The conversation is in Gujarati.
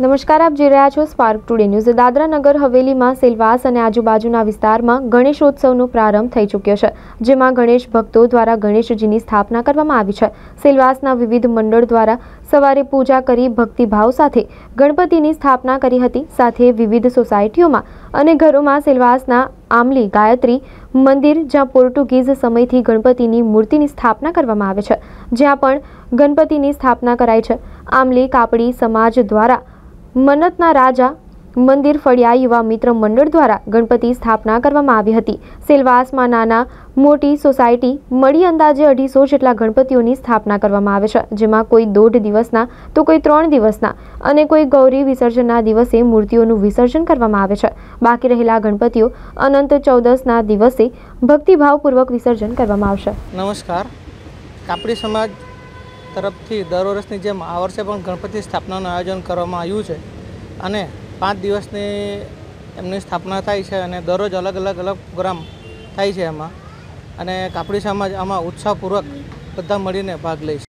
નમસ્કાર આપ જોઈ રહ્યા છો સ્પાર્ક ટુડે ન્યૂઝ દાદરા નગર હવેલીમાં સેલવાસ અને આજુબાજુના વિસ્તારમાં ગણેશોત્સવનો પ્રારંભ થઈ ચૂક્યો છે જેમાં ગણેશ ભક્તો દ્વારા ગણેશજીની સ્થાપના કરવામાં આવી છે સેલવાસના વિવિધ મંડળ દ્વારા સવારે પૂજા કરી ભક્તિભાવ સાથે ગણપતિની સ્થાપના કરી હતી સાથે વિવિધ સોસાયટીઓમાં અને ઘરોમાં સેલવાસના આમલી ગાયત્રી મંદિર જ્યાં પોર્ટુગીઝ સમયથી ગણપતિની મૂર્તિની સ્થાપના કરવામાં આવે છે જ્યાં પણ ગણપતિની સ્થાપના કરાય છે આમલી કાપડી સમાજ દ્વારા મન્નતના રાજા મંદિર ફળિયા યુવા મિત્ર મંડળ દ્વારા ગણપતિ સ્થાપના કરવામાં આવી હતી સેલવાસમાં નાના મોટી સોસાયટી મળી અંદાજે અઢીસો જેટલા ગણપતિઓની સ્થાપના કરવામાં આવે છે જેમાં કોઈ દોઢ દિવસના તો કોઈ ત્રણ દિવસના અને કોઈ ગૌરી વિસર્જનના દિવસે મૂર્તિઓનું વિસર્જન કરવામાં આવે છે બાકી રહેલા ગણપતિઓ અનંત ચૌદસના દિવસે ભક્તિભાવપૂર્વક વિસર્જન કરવામાં આવશે નમસ્કાર કાપડી સમાજ તરફથી દર વર્ષની જેમ આ વર્ષે પણ ગણપતિ સ્થાપનાનું આયોજન કરવામાં આવ્યું છે અને પાંચ દિવસની એમની સ્થાપના થાય છે અને દરરોજ અલગ અલગ અલગ પ્રોગ્રામ થાય છે એમાં અને કાપડી સમાજ આમાં ઉત્સાહપૂર્વક બધા મળીને ભાગ લે છે